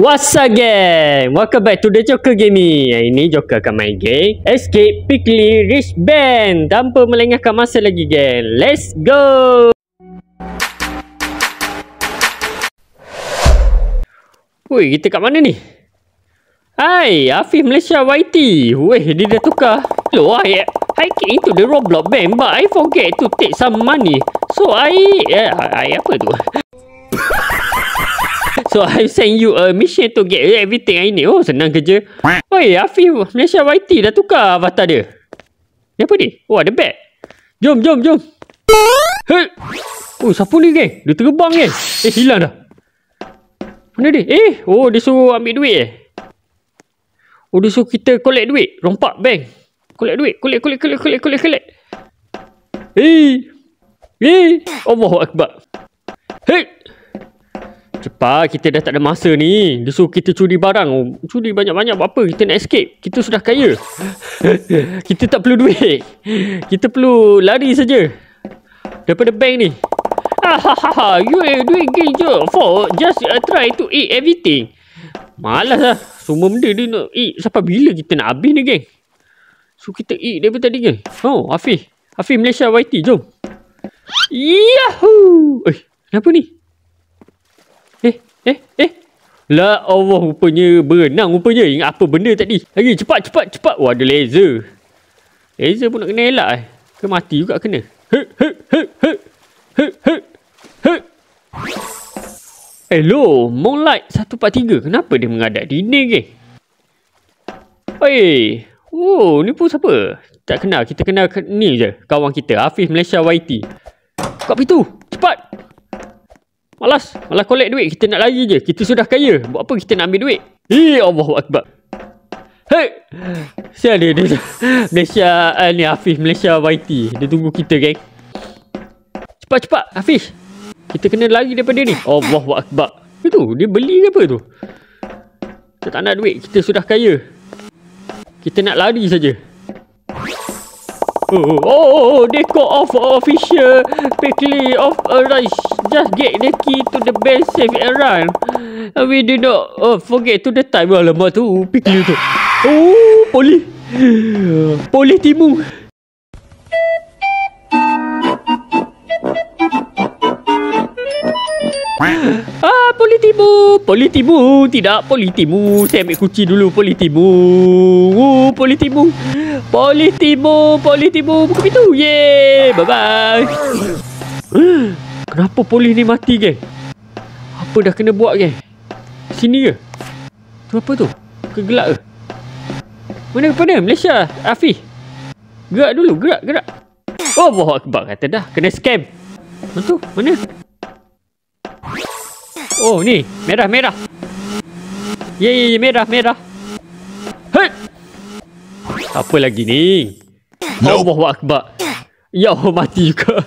What's up gang? Welcome back to the Joker Gaming Hari ni Joker akan main game Escape Pickly Rich Band Tanpa melengahkan masa lagi gang Let's go Wuih kita kat mana ni? Hai Afif Malaysia YT Wuih dia dah tukar Hello I, I came into the Roblox band But I forget to take some money So I uh, I apa tu? So I send you a mission to get everything I need. Oh, senang kerja. Oi, Afif Malaysia YT dah tukar avatar dia. Ni apa ni? Oh, ada bag. Jom, jom, jom. Oh, siapa ni, geng? Dia terbang, geng. Eh, hilang dah. Mana dia? Eh, oh, dia suruh ambil duit, eh. Oh, dia suruh kita collect duit. Rompak bank. Collect duit. Collect, collect, collect, collect, collect, collect. Eh. Eh. Allah Akbar. Cepat kita dah tak ada masa ni Dia suruh kita curi barang oh, Curi banyak-banyak buat apa Kita nak escape Kita sudah kaya Kita tak perlu duit Kita perlu lari saja Daripada bank ni You are doing good job For just uh, try to eat everything Malas lah Semua benda dia nak eat Sampai bila kita nak habis ni gang. So kita eat daripada tadi geng Oh Hafiz Hafiz Malaysia YT jom Yahoo Eh kenapa ni Eh, eh. La Allah rupanya berenang rupanya. Ingat apa benda tadi? Lagi cepat cepat cepat. Wah ada laser. Laser pun nak kena elak eh. Ke mati juga kena. Hello, Moonlight 143. Kenapa dia mengadak dinding ke? Oi. Oh, ni pun siapa? Tak kenal. Kita kenal ni je. Kawan kita. Hafiz Malaysia YT. Kau pergi tu. Cepat. Malas. Malas collect duit. Kita nak lari je. Kita sudah kaya. Buat apa kita nak ambil duit? Hei, Allahuakbar. Hei. Siapa dia? dia Malaysia. Uh, ni Hafiz. Malaysia YT. Dia tunggu kita, geng. Cepat-cepat. Hafiz. Kita kena lari daripada ni. Allahuakbar. Itu. Dia beli ke apa tu? Kita tak nak duit. Kita sudah kaya. Kita nak lari saja. Oh, oh, oh, oh, decor of official pickle of uh, rice just get the key to the base safe and run. And we do not uh, forget to the time. Alamak tu, pikir tu. Oh, poli. Poli timu. Ah, poli timu. Poli timu. Tidak, poli timu. Saya ambil kunci dulu, poli timu. Oh, poli timu. Poli timu, poli timu. Buka pintu. Yeay, bye-bye. Kenapa polis ni mati geng? Apa dah kena buat geng? Sini ke? Tu apa tu? Kegelak ke? Mana kepada? Malaysia? Afi? Gerak dulu, gerak, gerak. Oh, bawa akibat kata dah. Kena scam. Mana tu? Mana? Oh, ni. Merah, merah. Ye, ye, ye, merah, merah. Hei! Apa lagi ni? Oh, Allah, bawa akibat. Ya Allah, mati juga.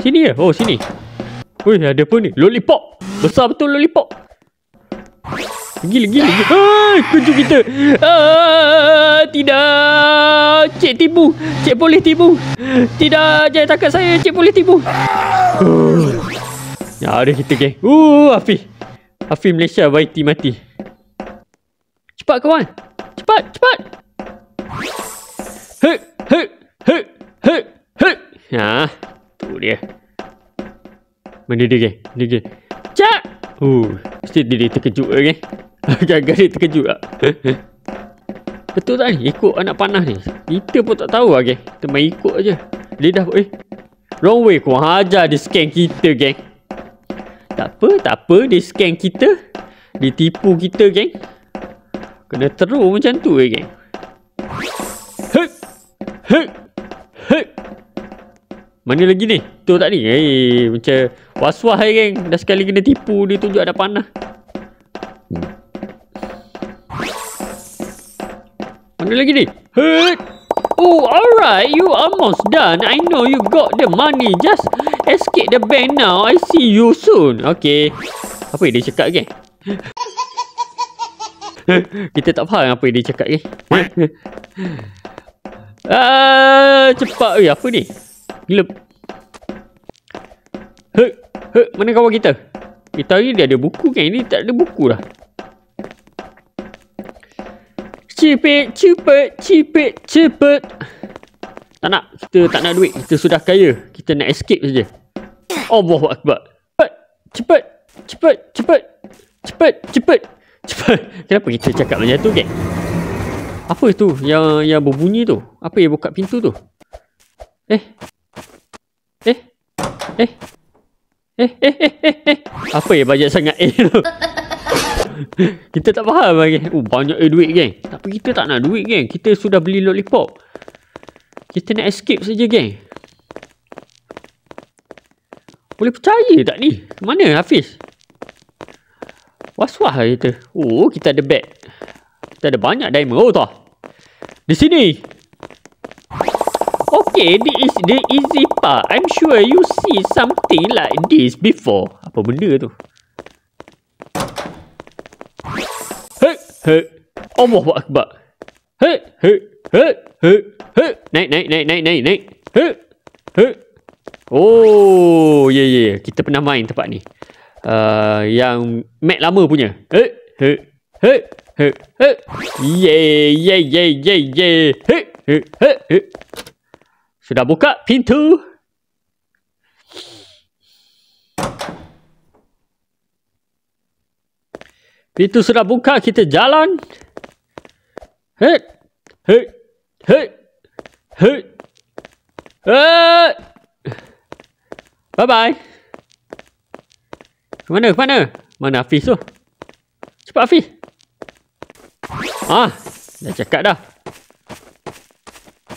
Sini ke? Oh, sini. Woi, ada apa ni? Lollipop. Besar betul lollipop. Lagi, lagi, lagi. Hai, kejut kita. Ah, tidak. Cik tipu. Cik boleh tipu. Tidak. Jangan takut saya. Cik boleh tipu. Ya, ah, ada kita, geng. Uh, Afi. Afi Malaysia baiti mati. Cepat, kawan. Cepat, cepat. Hei, hei, hei, hei, hei. Ha, ah, tu dia. Mendidih eh. Mendidih. Cak. Uh, mesti dia terkejut eh. Agak-agak dia terkejut lah. Betul tak ni? Ikut anak panah ni. Kita pun tak tahu lah, geng. Kita main ikut aja. Dia dah, eh. Wrong way, kau ajar dia scan kita, geng. Tak apa, tak Dia scan kita. Dia tipu kita, geng. Kena teruk macam tu, eh, geng. Hup! Hup! Hup! Mana lagi ni? betul tak ni? Hei, eh, macam was-was hei geng. Dah sekali kena tipu dia tunjuk ada panah. Mana lagi ni? Hei! Oh, alright. You almost done. I know you got the money. Just escape the bank now. I see you soon. Okay. Apa yang dia cakap geng? Kita tak faham apa yang dia cakap geng. Ah, uh, cepat. Eh, apa ni? Gila. Hei, mana kawan kita? Kita ni dia ada buku kan? Ini tak ada buku lah. Cepat, cepat, cepat, cepat. Tak nak. Kita tak nak duit. Kita sudah kaya. Kita nak escape saja. Allahu Akbar. Cepat, cepat, cepat, cepat. Cepat, cepat. Cepat. Kenapa kita cakap macam tu, kan? Apa itu yang yang berbunyi tu? Apa yang buka pintu tu? Eh? Eh? Eh? eh. Apa yang banyak sangat A tu? kita tak faham lagi. Oh, banyak A duit, geng. Tapi kita tak nak duit, geng. Kita sudah beli lollipop. Kita nak escape saja, geng. Boleh percaya tak ni? Mana Hafiz? Was-was lah kita. Oh, kita ada bag. Kita ada banyak diamond. Oh, tak. Di sini. Okay, this is the easy part. I'm sure you see something like this before. Apa benda tu? Hei, hei. Allah buat akbar. Hei, hei, hei, hei, hei. Naik, naik, naik, naik, naik, naik. Hei, hei. Oh, ya, yeah, ya. Yeah. Kita pernah main tempat ni. Uh, yang Mac lama punya. Hei, hei, hei. Hei, hei. Yeay, yeay, yeay, yeay, yeay. Hei, hei, hei. Sudah buka pintu. Pintu sudah buka, kita jalan. Hei. Hei. Hei. Hei. Hei. Bye-bye. Ke mana? Ke mana? Mana Hafiz tu? Cepat Hafiz. Ah, dah cakap dah.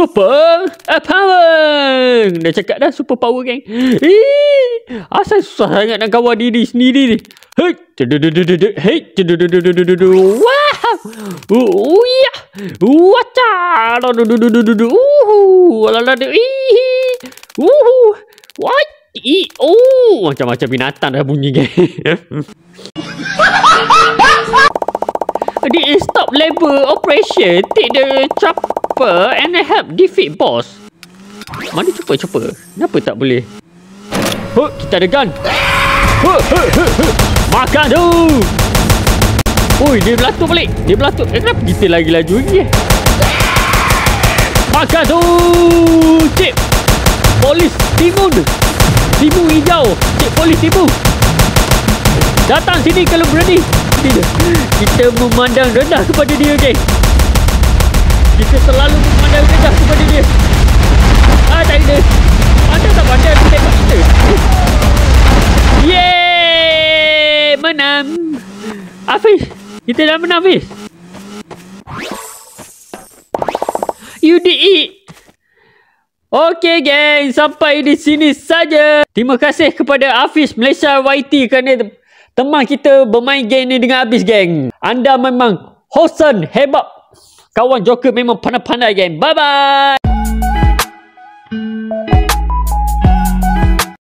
super power. Dah cakap dah super power kan. Eh, asal susah sangat nak kawal diri sendiri ni. Hei, Wah. Uyah. Wacha. Uhu. Alala de. Uhu. Wah. Oh, macam-macam binatang dah bunyi kan. Adik, stop labor operation. Take the chop jumpa and I help defeat boss. Mana cepat cepat? Kenapa tak boleh? Huh, kita ada gun. Huh, huh, huh, huh. Makan tu. Ui, dia belatuk balik. Dia belatuk. Eh, kenapa kita lagi laju lagi? Makan tu. Cik. Polis timun. Timu hijau. Cik polis timu. Datang sini kalau berani. Kita memandang rendah kepada dia, geng. Okay? Kita selalu memandang kejap kepada dia Ah, tak ada Pandang tak pandang Dia tengok kita Yeay Menang Hafiz Kita dah menang Hafiz You did it Okay geng Sampai di sini saja Terima kasih kepada Hafiz Malaysia YT Kerana teman kita bermain game ni dengan habis geng Anda memang Hosen hebat Kawan Joker memang pandai-pandai game. Bye-bye.